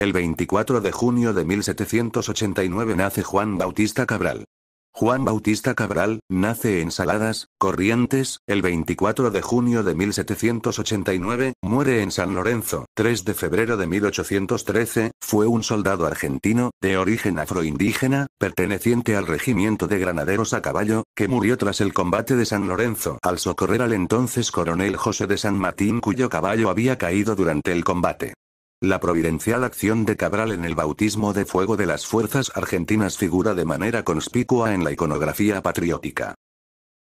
El 24 de junio de 1789 nace Juan Bautista Cabral. Juan Bautista Cabral, nace en Saladas, Corrientes, el 24 de junio de 1789, muere en San Lorenzo, 3 de febrero de 1813, fue un soldado argentino, de origen afroindígena, perteneciente al regimiento de granaderos a caballo, que murió tras el combate de San Lorenzo al socorrer al entonces coronel José de San Martín cuyo caballo había caído durante el combate. La providencial acción de Cabral en el bautismo de fuego de las fuerzas argentinas figura de manera conspicua en la iconografía patriótica.